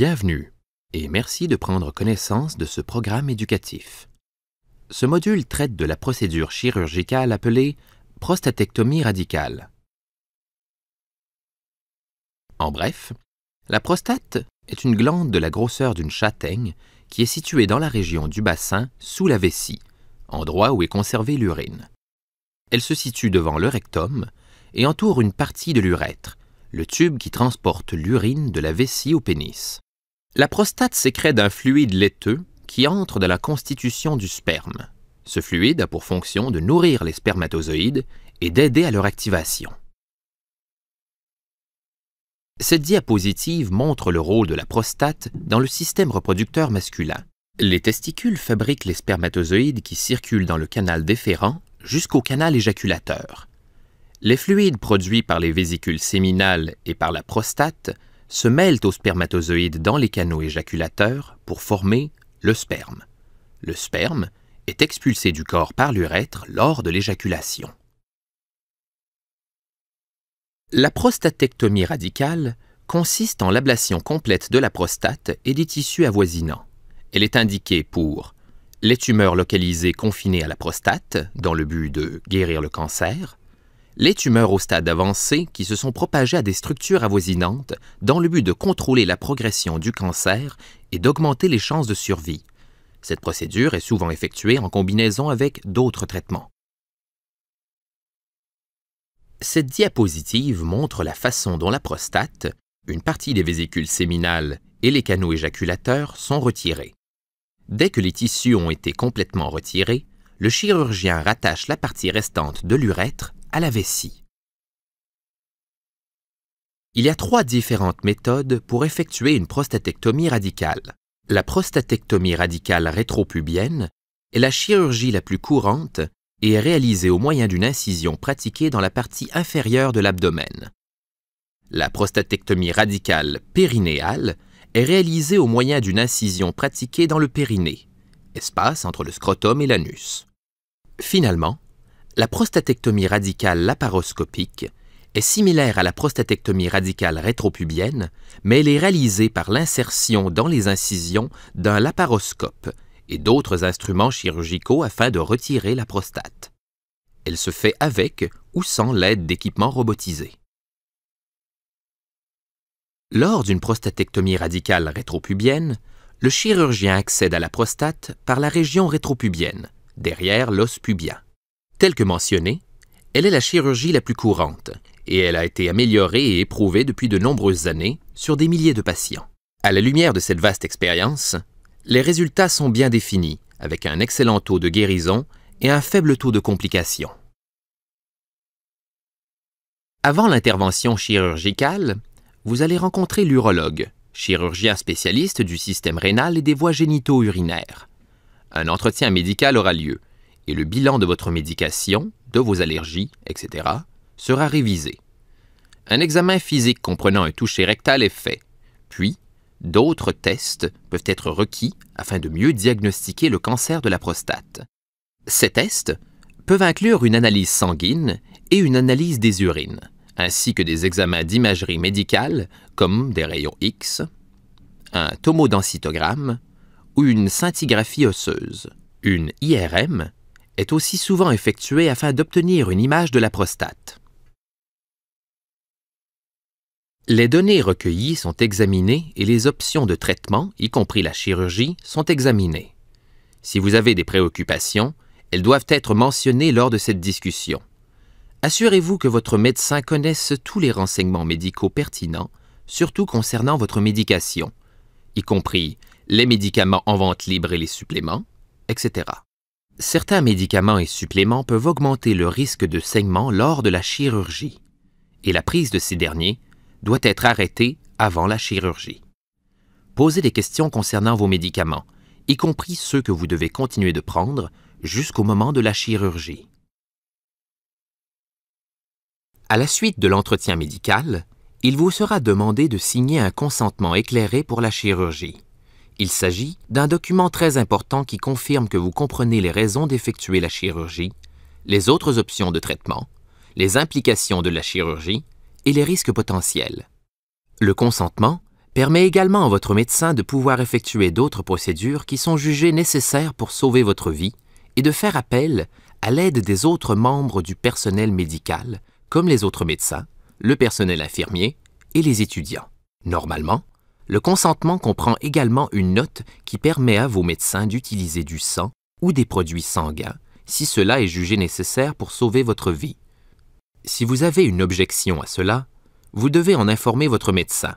Bienvenue et merci de prendre connaissance de ce programme éducatif. Ce module traite de la procédure chirurgicale appelée prostatectomie radicale. En bref, la prostate est une glande de la grosseur d'une châtaigne qui est située dans la région du bassin sous la vessie, endroit où est conservée l'urine. Elle se situe devant le rectum et entoure une partie de l'urètre, le tube qui transporte l'urine de la vessie au pénis. La prostate sécrète d'un fluide laiteux qui entre dans la constitution du sperme. Ce fluide a pour fonction de nourrir les spermatozoïdes et d'aider à leur activation. Cette diapositive montre le rôle de la prostate dans le système reproducteur masculin. Les testicules fabriquent les spermatozoïdes qui circulent dans le canal déférent jusqu'au canal éjaculateur. Les fluides produits par les vésicules séminales et par la prostate se mêlent aux spermatozoïdes dans les canaux éjaculateurs pour former le sperme. Le sperme est expulsé du corps par l'urètre lors de l'éjaculation. La prostatectomie radicale consiste en l'ablation complète de la prostate et des tissus avoisinants. Elle est indiquée pour les tumeurs localisées confinées à la prostate, dans le but de guérir le cancer, les tumeurs au stade avancé qui se sont propagées à des structures avoisinantes dans le but de contrôler la progression du cancer et d'augmenter les chances de survie. Cette procédure est souvent effectuée en combinaison avec d'autres traitements. Cette diapositive montre la façon dont la prostate, une partie des vésicules séminales et les canaux éjaculateurs sont retirés. Dès que les tissus ont été complètement retirés, le chirurgien rattache la partie restante de l'urètre à la vessie. Il y a trois différentes méthodes pour effectuer une prostatectomie radicale. La prostatectomie radicale rétropubienne est la chirurgie la plus courante et est réalisée au moyen d'une incision pratiquée dans la partie inférieure de l'abdomen. La prostatectomie radicale périnéale est réalisée au moyen d'une incision pratiquée dans le périnée, espace entre le scrotum et l'anus. Finalement, la prostatectomie radicale laparoscopique est similaire à la prostatectomie radicale rétropubienne, mais elle est réalisée par l'insertion dans les incisions d'un laparoscope et d'autres instruments chirurgicaux afin de retirer la prostate. Elle se fait avec ou sans l'aide d'équipements robotisés. Lors d'une prostatectomie radicale rétropubienne, le chirurgien accède à la prostate par la région rétropubienne, derrière l'os pubien. Telle que mentionnée, elle est la chirurgie la plus courante et elle a été améliorée et éprouvée depuis de nombreuses années sur des milliers de patients. À la lumière de cette vaste expérience, les résultats sont bien définis, avec un excellent taux de guérison et un faible taux de complications. Avant l'intervention chirurgicale, vous allez rencontrer l'urologue, chirurgien spécialiste du système rénal et des voies génito-urinaires. Un entretien médical aura lieu, et le bilan de votre médication, de vos allergies, etc., sera révisé. Un examen physique comprenant un toucher rectal est fait, puis d'autres tests peuvent être requis afin de mieux diagnostiquer le cancer de la prostate. Ces tests peuvent inclure une analyse sanguine et une analyse des urines, ainsi que des examens d'imagerie médicale comme des rayons X, un tomodensitogramme ou une scintigraphie osseuse, une IRM est aussi souvent effectué afin d'obtenir une image de la prostate. Les données recueillies sont examinées et les options de traitement, y compris la chirurgie, sont examinées. Si vous avez des préoccupations, elles doivent être mentionnées lors de cette discussion. Assurez-vous que votre médecin connaisse tous les renseignements médicaux pertinents, surtout concernant votre médication, y compris les médicaments en vente libre et les suppléments, etc certains médicaments et suppléments peuvent augmenter le risque de saignement lors de la chirurgie, et la prise de ces derniers doit être arrêtée avant la chirurgie. Posez des questions concernant vos médicaments, y compris ceux que vous devez continuer de prendre jusqu'au moment de la chirurgie. À la suite de l'entretien médical, il vous sera demandé de signer un consentement éclairé pour la chirurgie. Il s'agit d'un document très important qui confirme que vous comprenez les raisons d'effectuer la chirurgie, les autres options de traitement, les implications de la chirurgie et les risques potentiels. Le consentement permet également à votre médecin de pouvoir effectuer d'autres procédures qui sont jugées nécessaires pour sauver votre vie et de faire appel à l'aide des autres membres du personnel médical, comme les autres médecins, le personnel infirmier et les étudiants. Normalement, le consentement comprend également une note qui permet à vos médecins d'utiliser du sang ou des produits sanguins si cela est jugé nécessaire pour sauver votre vie. Si vous avez une objection à cela, vous devez en informer votre médecin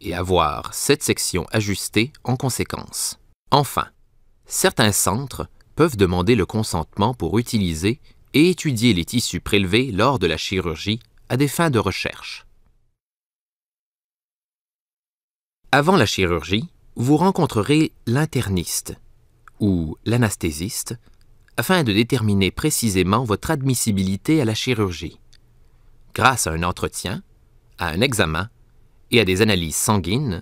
et avoir cette section ajustée en conséquence. Enfin, certains centres peuvent demander le consentement pour utiliser et étudier les tissus prélevés lors de la chirurgie à des fins de recherche. Avant la chirurgie, vous rencontrerez l'interniste ou l'anesthésiste afin de déterminer précisément votre admissibilité à la chirurgie. Grâce à un entretien, à un examen et à des analyses sanguines,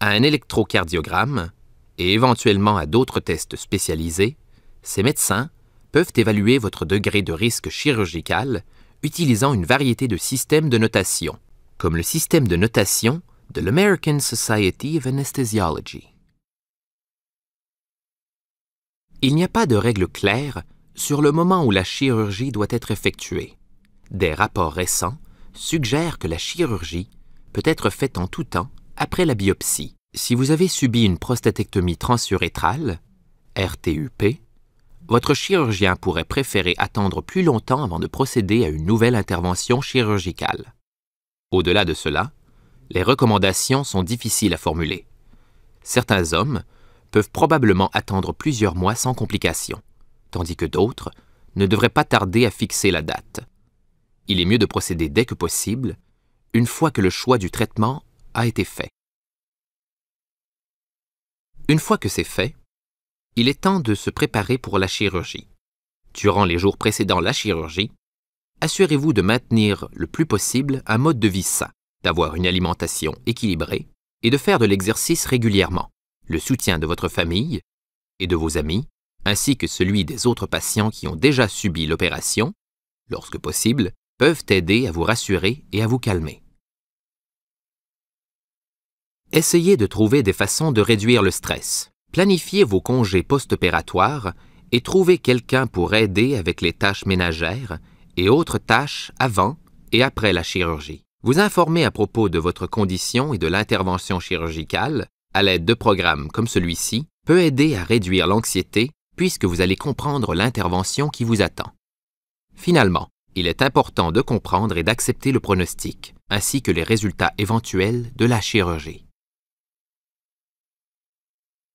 à un électrocardiogramme et éventuellement à d'autres tests spécialisés, ces médecins peuvent évaluer votre degré de risque chirurgical utilisant une variété de systèmes de notation, comme le système de notation de l'American Society of Anesthesiology. Il n'y a pas de règle claire sur le moment où la chirurgie doit être effectuée. Des rapports récents suggèrent que la chirurgie peut être faite en tout temps après la biopsie. Si vous avez subi une prostatectomie transurétrale, RTUP, votre chirurgien pourrait préférer attendre plus longtemps avant de procéder à une nouvelle intervention chirurgicale. Au-delà de cela, les recommandations sont difficiles à formuler. Certains hommes peuvent probablement attendre plusieurs mois sans complications, tandis que d'autres ne devraient pas tarder à fixer la date. Il est mieux de procéder dès que possible, une fois que le choix du traitement a été fait. Une fois que c'est fait, il est temps de se préparer pour la chirurgie. Durant les jours précédant la chirurgie, assurez-vous de maintenir le plus possible un mode de vie sain d'avoir une alimentation équilibrée et de faire de l'exercice régulièrement. Le soutien de votre famille et de vos amis, ainsi que celui des autres patients qui ont déjà subi l'opération, lorsque possible, peuvent aider à vous rassurer et à vous calmer. Essayez de trouver des façons de réduire le stress. Planifiez vos congés post-opératoires et trouvez quelqu'un pour aider avec les tâches ménagères et autres tâches avant et après la chirurgie. Vous informer à propos de votre condition et de l'intervention chirurgicale, à l'aide de programmes comme celui-ci, peut aider à réduire l'anxiété puisque vous allez comprendre l'intervention qui vous attend. Finalement, il est important de comprendre et d'accepter le pronostic, ainsi que les résultats éventuels de la chirurgie.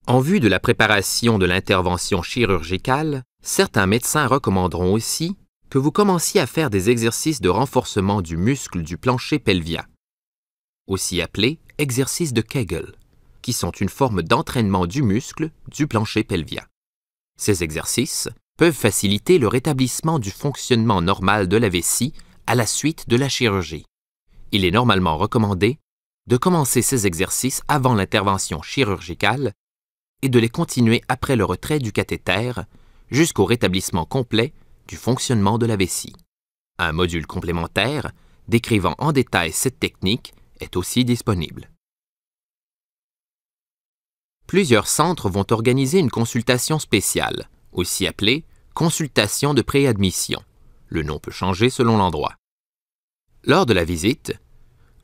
En vue de la préparation de l'intervention chirurgicale, certains médecins recommanderont aussi que vous commenciez à faire des exercices de renforcement du muscle du plancher pelvien, aussi appelés exercices de Kegel, qui sont une forme d'entraînement du muscle du plancher pelvien. Ces exercices peuvent faciliter le rétablissement du fonctionnement normal de la vessie à la suite de la chirurgie. Il est normalement recommandé de commencer ces exercices avant l'intervention chirurgicale et de les continuer après le retrait du cathéter jusqu'au rétablissement complet du fonctionnement de la vessie. Un module complémentaire décrivant en détail cette technique est aussi disponible. Plusieurs centres vont organiser une consultation spéciale, aussi appelée consultation de préadmission. Le nom peut changer selon l'endroit. Lors de la visite,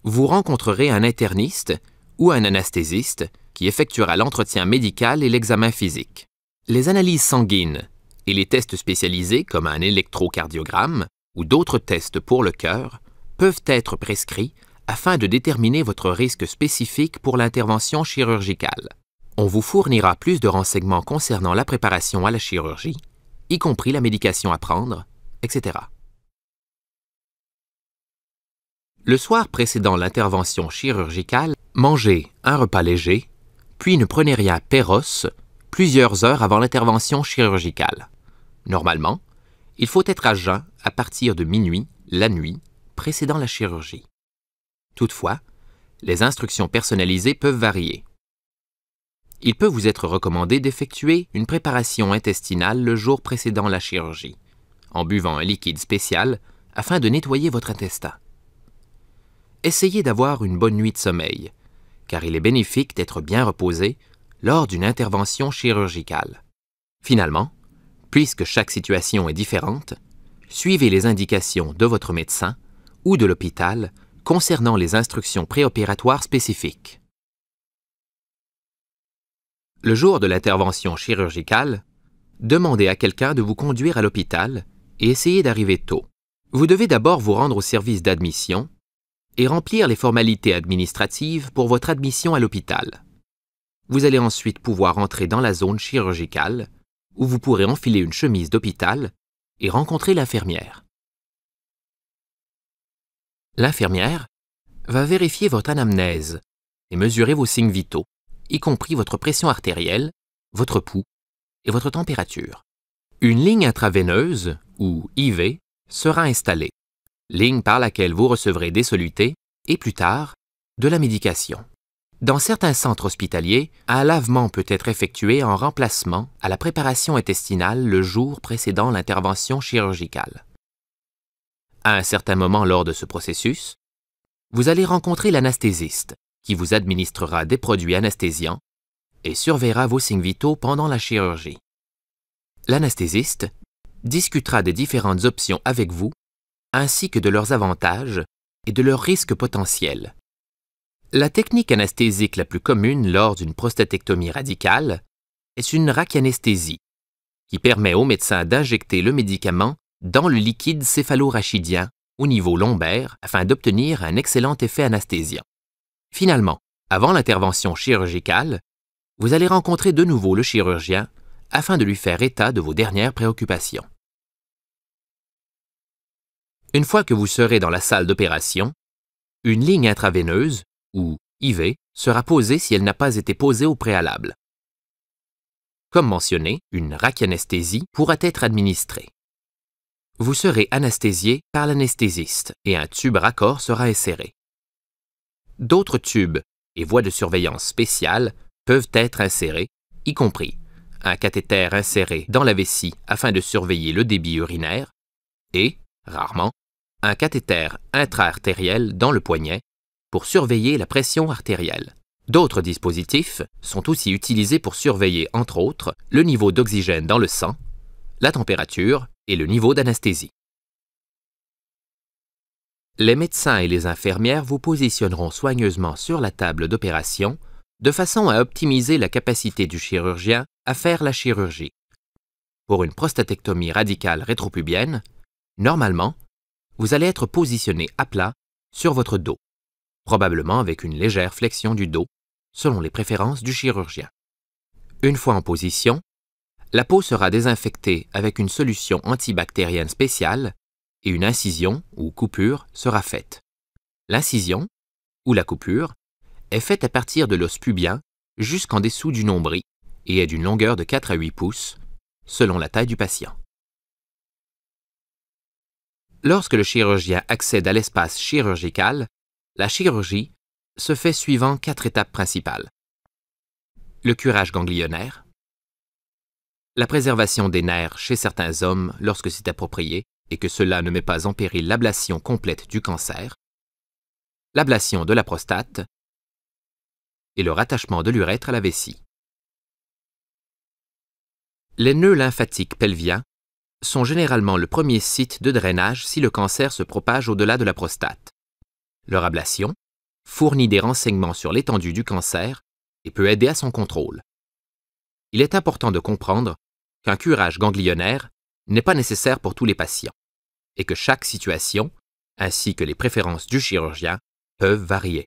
vous rencontrerez un interniste ou un anesthésiste qui effectuera l'entretien médical et l'examen physique. Les analyses sanguines, et les tests spécialisés comme un électrocardiogramme ou d'autres tests pour le cœur peuvent être prescrits afin de déterminer votre risque spécifique pour l'intervention chirurgicale. On vous fournira plus de renseignements concernant la préparation à la chirurgie, y compris la médication à prendre, etc. Le soir précédant l'intervention chirurgicale, mangez un repas léger, puis ne prenez rien péros plusieurs heures avant l'intervention chirurgicale. Normalement, il faut être à jeun à partir de minuit la nuit précédant la chirurgie. Toutefois, les instructions personnalisées peuvent varier. Il peut vous être recommandé d'effectuer une préparation intestinale le jour précédant la chirurgie, en buvant un liquide spécial afin de nettoyer votre intestin. Essayez d'avoir une bonne nuit de sommeil, car il est bénéfique d'être bien reposé lors d'une intervention chirurgicale. Finalement, puisque chaque situation est différente, suivez les indications de votre médecin ou de l'hôpital concernant les instructions préopératoires spécifiques. Le jour de l'intervention chirurgicale, demandez à quelqu'un de vous conduire à l'hôpital et essayez d'arriver tôt. Vous devez d'abord vous rendre au service d'admission et remplir les formalités administratives pour votre admission à l'hôpital. Vous allez ensuite pouvoir entrer dans la zone chirurgicale, où vous pourrez enfiler une chemise d'hôpital et rencontrer l'infirmière. L'infirmière va vérifier votre anamnèse et mesurer vos signes vitaux, y compris votre pression artérielle, votre pouls et votre température. Une ligne intraveineuse, ou IV, sera installée, ligne par laquelle vous recevrez des solutés et plus tard de la médication. Dans certains centres hospitaliers, un lavement peut être effectué en remplacement à la préparation intestinale le jour précédant l'intervention chirurgicale. À un certain moment lors de ce processus, vous allez rencontrer l'anesthésiste qui vous administrera des produits anesthésiants et surveillera vos signes vitaux pendant la chirurgie. L'anesthésiste discutera des différentes options avec vous ainsi que de leurs avantages et de leurs risques potentiels la technique anesthésique la plus commune lors d'une prostatectomie radicale est une rachianesthésie, qui permet au médecin d'injecter le médicament dans le liquide céphalorachidien au niveau lombaire afin d'obtenir un excellent effet anesthésiant. Finalement, avant l'intervention chirurgicale, vous allez rencontrer de nouveau le chirurgien afin de lui faire état de vos dernières préoccupations. Une fois que vous serez dans la salle d'opération, une ligne intraveineuse ou IV, sera posée si elle n'a pas été posée au préalable. Comme mentionné, une rachianesthésie pourra être administrée. Vous serez anesthésié par l'anesthésiste et un tube raccord sera inséré. D'autres tubes et voies de surveillance spéciales peuvent être insérés, y compris un cathéter inséré dans la vessie afin de surveiller le débit urinaire et, rarement, un cathéter intra-artériel dans le poignet pour surveiller la pression artérielle. D'autres dispositifs sont aussi utilisés pour surveiller, entre autres, le niveau d'oxygène dans le sang, la température et le niveau d'anesthésie. Les médecins et les infirmières vous positionneront soigneusement sur la table d'opération de façon à optimiser la capacité du chirurgien à faire la chirurgie. Pour une prostatectomie radicale rétropubienne, normalement, vous allez être positionné à plat sur votre dos probablement avec une légère flexion du dos, selon les préférences du chirurgien. Une fois en position, la peau sera désinfectée avec une solution antibactérienne spéciale et une incision ou coupure sera faite. L'incision, ou la coupure, est faite à partir de l'os pubien jusqu'en dessous du nombril et est d'une longueur de 4 à 8 pouces, selon la taille du patient. Lorsque le chirurgien accède à l'espace chirurgical, la chirurgie se fait suivant quatre étapes principales. Le curage ganglionnaire, la préservation des nerfs chez certains hommes lorsque c'est approprié et que cela ne met pas en péril l'ablation complète du cancer, l'ablation de la prostate et le rattachement de l'urètre à la vessie. Les nœuds lymphatiques pelviens sont généralement le premier site de drainage si le cancer se propage au-delà de la prostate. Leur ablation fournit des renseignements sur l'étendue du cancer et peut aider à son contrôle. Il est important de comprendre qu'un curage ganglionnaire n'est pas nécessaire pour tous les patients et que chaque situation, ainsi que les préférences du chirurgien, peuvent varier.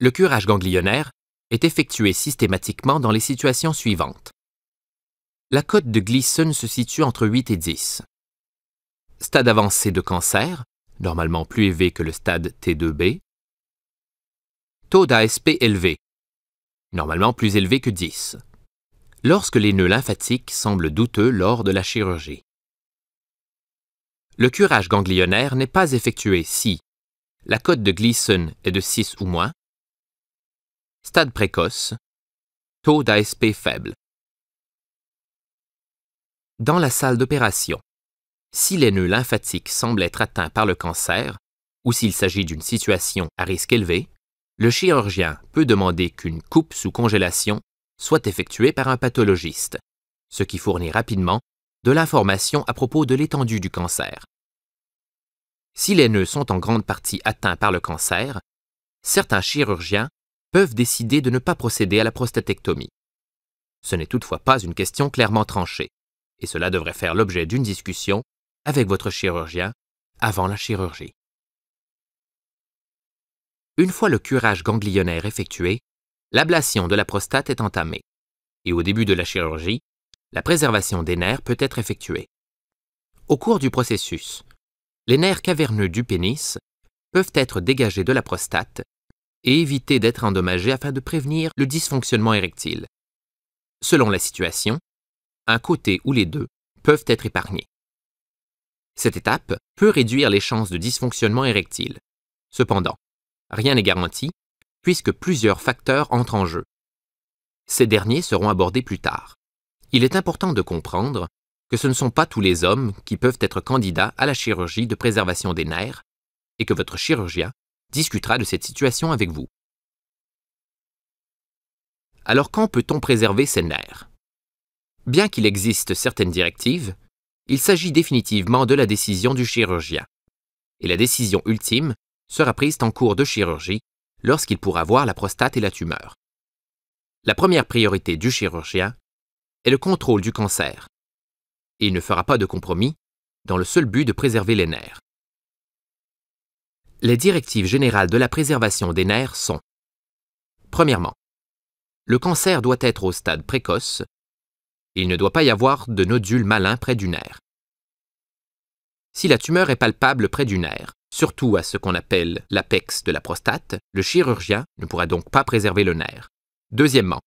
Le curage ganglionnaire est effectué systématiquement dans les situations suivantes. La cote de Gleason se situe entre 8 et 10. Stade avancé de cancer, normalement plus élevé que le stade T2b, taux d'ASP élevé, normalement plus élevé que 10, lorsque les nœuds lymphatiques semblent douteux lors de la chirurgie. Le curage ganglionnaire n'est pas effectué si la cote de Gleason est de 6 ou moins, stade précoce, taux d'ASP faible. Dans la salle d'opération, si les nœuds lymphatiques semblent être atteints par le cancer, ou s'il s'agit d'une situation à risque élevé, le chirurgien peut demander qu'une coupe sous congélation soit effectuée par un pathologiste, ce qui fournit rapidement de l'information à propos de l'étendue du cancer. Si les nœuds sont en grande partie atteints par le cancer, certains chirurgiens peuvent décider de ne pas procéder à la prostatectomie. Ce n'est toutefois pas une question clairement tranchée, et cela devrait faire l'objet d'une discussion avec votre chirurgien avant la chirurgie. Une fois le curage ganglionnaire effectué, l'ablation de la prostate est entamée et au début de la chirurgie, la préservation des nerfs peut être effectuée. Au cours du processus, les nerfs caverneux du pénis peuvent être dégagés de la prostate et éviter d'être endommagés afin de prévenir le dysfonctionnement érectile. Selon la situation, un côté ou les deux peuvent être épargnés. Cette étape peut réduire les chances de dysfonctionnement érectile. Cependant, rien n'est garanti, puisque plusieurs facteurs entrent en jeu. Ces derniers seront abordés plus tard. Il est important de comprendre que ce ne sont pas tous les hommes qui peuvent être candidats à la chirurgie de préservation des nerfs et que votre chirurgien discutera de cette situation avec vous. Alors quand peut-on préserver ses nerfs Bien qu'il existe certaines directives, il s'agit définitivement de la décision du chirurgien. Et la décision ultime sera prise en cours de chirurgie lorsqu'il pourra voir la prostate et la tumeur. La première priorité du chirurgien est le contrôle du cancer. Et il ne fera pas de compromis dans le seul but de préserver les nerfs. Les directives générales de la préservation des nerfs sont Premièrement, le cancer doit être au stade précoce il ne doit pas y avoir de nodule malin près du nerf. Si la tumeur est palpable près du nerf, surtout à ce qu'on appelle l'apex de la prostate, le chirurgien ne pourra donc pas préserver le nerf. Deuxièmement,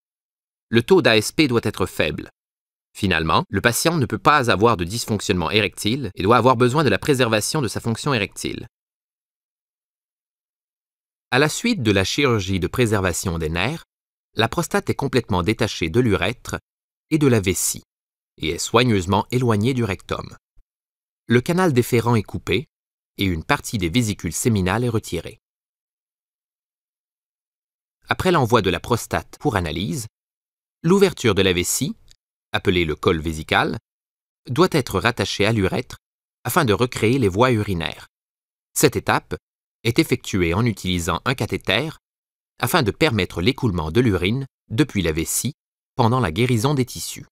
le taux d'ASP doit être faible. Finalement, le patient ne peut pas avoir de dysfonctionnement érectile et doit avoir besoin de la préservation de sa fonction érectile. À la suite de la chirurgie de préservation des nerfs, la prostate est complètement détachée de l'urètre et de la vessie, et est soigneusement éloignée du rectum. Le canal déférent est coupé, et une partie des vésicules séminales est retirée. Après l'envoi de la prostate pour analyse, l'ouverture de la vessie, appelée le col vésical, doit être rattachée à l'urètre afin de recréer les voies urinaires. Cette étape est effectuée en utilisant un cathéter afin de permettre l'écoulement de l'urine depuis la vessie pendant la guérison des tissus.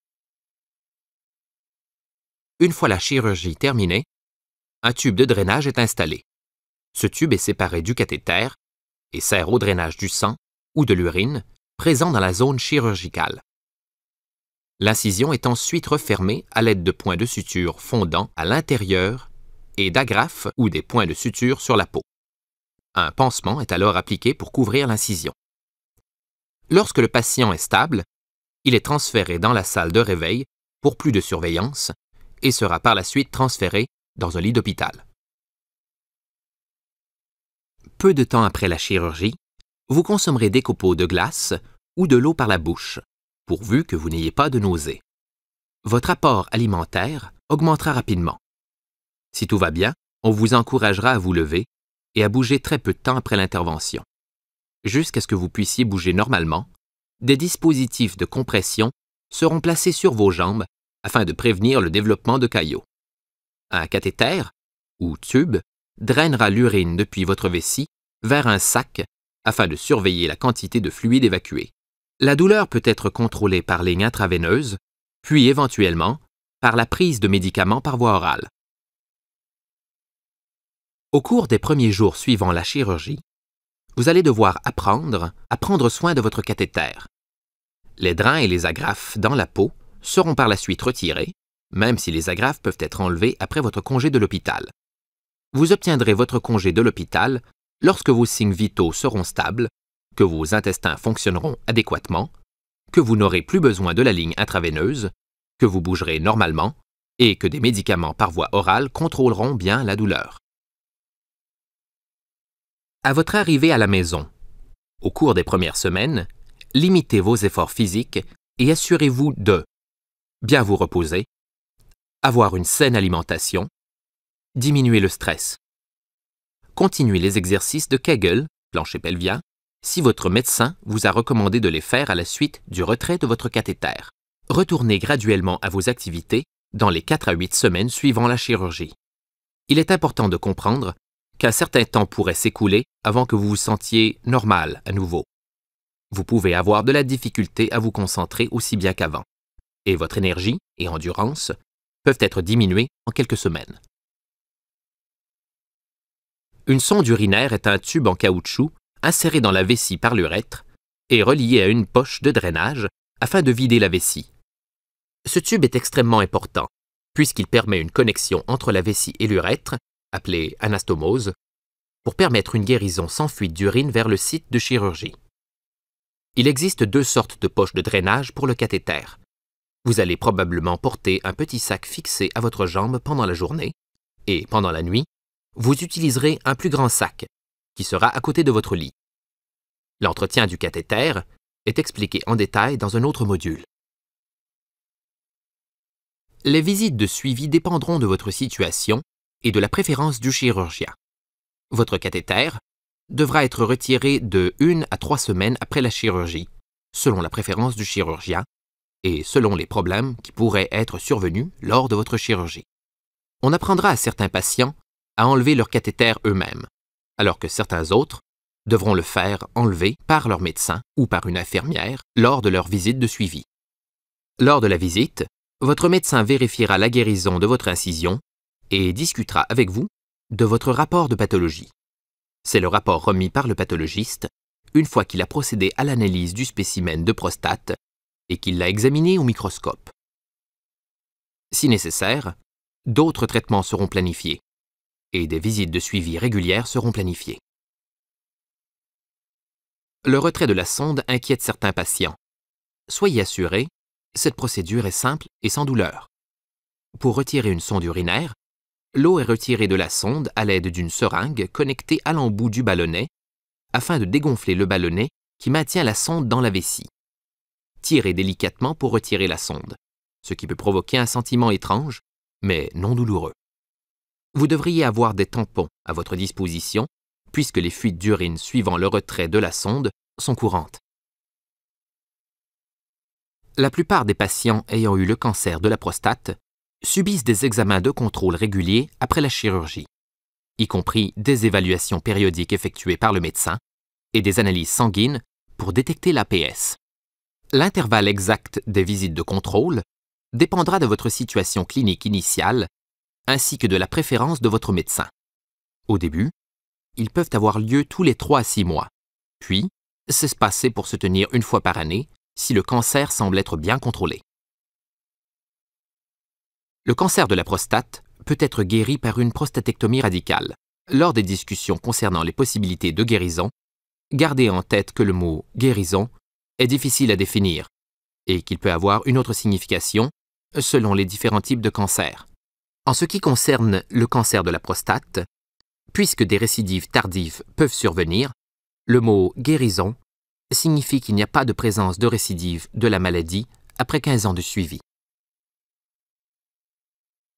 Une fois la chirurgie terminée, un tube de drainage est installé. Ce tube est séparé du cathéter et sert au drainage du sang ou de l'urine présent dans la zone chirurgicale. L'incision est ensuite refermée à l'aide de points de suture fondants à l'intérieur et d'agrafes ou des points de suture sur la peau. Un pansement est alors appliqué pour couvrir l'incision. Lorsque le patient est stable, il est transféré dans la salle de réveil pour plus de surveillance et sera par la suite transféré dans un lit d'hôpital. Peu de temps après la chirurgie, vous consommerez des copeaux de glace ou de l'eau par la bouche, pourvu que vous n'ayez pas de nausées. Votre apport alimentaire augmentera rapidement. Si tout va bien, on vous encouragera à vous lever et à bouger très peu de temps après l'intervention, jusqu'à ce que vous puissiez bouger normalement des dispositifs de compression seront placés sur vos jambes afin de prévenir le développement de caillots. Un cathéter, ou tube, drainera l'urine depuis votre vessie vers un sac afin de surveiller la quantité de fluide évacué. La douleur peut être contrôlée par ligne intraveineuse, puis éventuellement par la prise de médicaments par voie orale. Au cours des premiers jours suivant la chirurgie, vous allez devoir apprendre à prendre soin de votre cathéter. Les drains et les agrafes dans la peau seront par la suite retirés, même si les agrafes peuvent être enlevées après votre congé de l'hôpital. Vous obtiendrez votre congé de l'hôpital lorsque vos signes vitaux seront stables, que vos intestins fonctionneront adéquatement, que vous n'aurez plus besoin de la ligne intraveineuse, que vous bougerez normalement et que des médicaments par voie orale contrôleront bien la douleur. À votre arrivée à la maison, au cours des premières semaines, limitez vos efforts physiques et assurez-vous de bien vous reposer, avoir une saine alimentation, diminuer le stress. Continuez les exercices de Kegel, plancher pelvien, si votre médecin vous a recommandé de les faire à la suite du retrait de votre cathéter. Retournez graduellement à vos activités dans les 4 à 8 semaines suivant la chirurgie. Il est important de comprendre qu'un certain temps pourrait s'écouler avant que vous vous sentiez normal à nouveau. Vous pouvez avoir de la difficulté à vous concentrer aussi bien qu'avant, et votre énergie et endurance peuvent être diminuées en quelques semaines. Une sonde urinaire est un tube en caoutchouc inséré dans la vessie par l'urètre et relié à une poche de drainage afin de vider la vessie. Ce tube est extrêmement important puisqu'il permet une connexion entre la vessie et l'urètre appelée anastomose, pour permettre une guérison sans fuite d'urine vers le site de chirurgie. Il existe deux sortes de poches de drainage pour le cathéter. Vous allez probablement porter un petit sac fixé à votre jambe pendant la journée, et pendant la nuit, vous utiliserez un plus grand sac, qui sera à côté de votre lit. L'entretien du cathéter est expliqué en détail dans un autre module. Les visites de suivi dépendront de votre situation et de la préférence du chirurgien. Votre cathéter devra être retiré de 1 à 3 semaines après la chirurgie, selon la préférence du chirurgien et selon les problèmes qui pourraient être survenus lors de votre chirurgie. On apprendra à certains patients à enlever leur cathéter eux-mêmes, alors que certains autres devront le faire enlever par leur médecin ou par une infirmière lors de leur visite de suivi. Lors de la visite, votre médecin vérifiera la guérison de votre incision et discutera avec vous de votre rapport de pathologie. C'est le rapport remis par le pathologiste une fois qu'il a procédé à l'analyse du spécimen de prostate et qu'il l'a examiné au microscope. Si nécessaire, d'autres traitements seront planifiés et des visites de suivi régulières seront planifiées. Le retrait de la sonde inquiète certains patients. Soyez assurés, cette procédure est simple et sans douleur. Pour retirer une sonde urinaire, l'eau est retirée de la sonde à l'aide d'une seringue connectée à l'embout du ballonnet afin de dégonfler le ballonnet qui maintient la sonde dans la vessie. Tirez délicatement pour retirer la sonde, ce qui peut provoquer un sentiment étrange, mais non douloureux. Vous devriez avoir des tampons à votre disposition, puisque les fuites d'urine suivant le retrait de la sonde sont courantes. La plupart des patients ayant eu le cancer de la prostate subissent des examens de contrôle réguliers après la chirurgie, y compris des évaluations périodiques effectuées par le médecin et des analyses sanguines pour détecter l'APS. L'intervalle exact des visites de contrôle dépendra de votre situation clinique initiale ainsi que de la préférence de votre médecin. Au début, ils peuvent avoir lieu tous les 3 à 6 mois, puis s'espacer pour se tenir une fois par année si le cancer semble être bien contrôlé. Le cancer de la prostate peut être guéri par une prostatectomie radicale. Lors des discussions concernant les possibilités de guérison, gardez en tête que le mot guérison est difficile à définir et qu'il peut avoir une autre signification selon les différents types de cancer. En ce qui concerne le cancer de la prostate, puisque des récidives tardives peuvent survenir, le mot guérison signifie qu'il n'y a pas de présence de récidive de la maladie après 15 ans de suivi.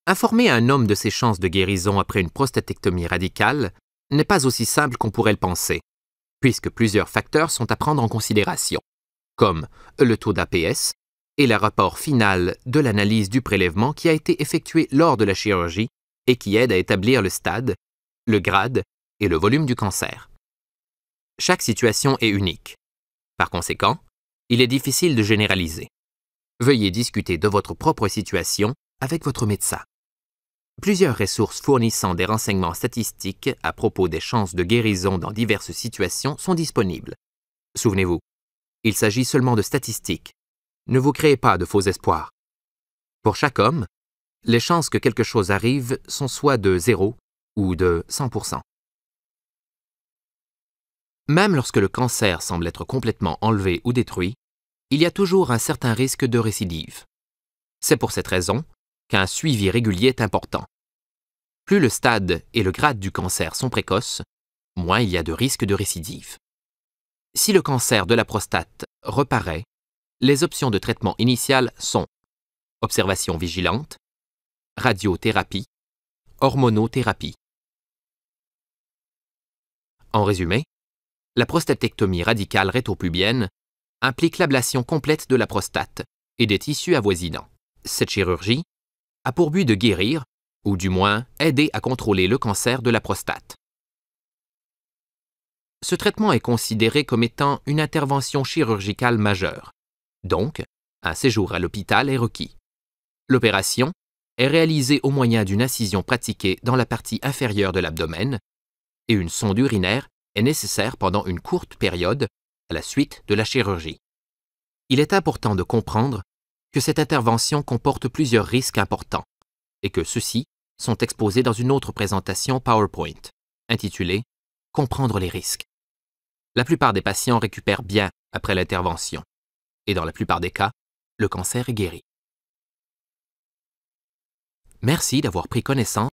Informer un homme de ses chances de guérison après une prostatectomie radicale n'est pas aussi simple qu'on pourrait le penser, puisque plusieurs facteurs sont à prendre en considération, comme le taux d'APS et le rapport final de l'analyse du prélèvement qui a été effectué lors de la chirurgie et qui aide à établir le stade, le grade et le volume du cancer. Chaque situation est unique. Par conséquent, il est difficile de généraliser. Veuillez discuter de votre propre situation avec votre médecin. Plusieurs ressources fournissant des renseignements statistiques à propos des chances de guérison dans diverses situations sont disponibles. Souvenez-vous, il s'agit seulement de statistiques. Ne vous créez pas de faux espoirs. Pour chaque homme, les chances que quelque chose arrive sont soit de 0 ou de 100 Même lorsque le cancer semble être complètement enlevé ou détruit, il y a toujours un certain risque de récidive. C'est pour cette raison qu'un suivi régulier est important. Plus le stade et le grade du cancer sont précoces, moins il y a de risques de récidive. Si le cancer de la prostate reparaît, les options de traitement initiales sont observation vigilante, radiothérapie, hormonothérapie. En résumé, la prostatectomie radicale rétopubienne implique l'ablation complète de la prostate et des tissus avoisinants. Cette chirurgie a pour but de guérir, ou du moins aider à contrôler le cancer de la prostate. Ce traitement est considéré comme étant une intervention chirurgicale majeure. Donc, un séjour à l'hôpital est requis. L'opération est réalisée au moyen d'une incision pratiquée dans la partie inférieure de l'abdomen et une sonde urinaire est nécessaire pendant une courte période à la suite de la chirurgie. Il est important de comprendre que cette intervention comporte plusieurs risques importants et que ceux-ci sont exposés dans une autre présentation PowerPoint intitulée Comprendre les risques. La plupart des patients récupèrent bien après l'intervention et dans la plupart des cas, le cancer est guéri. Merci d'avoir pris connaissance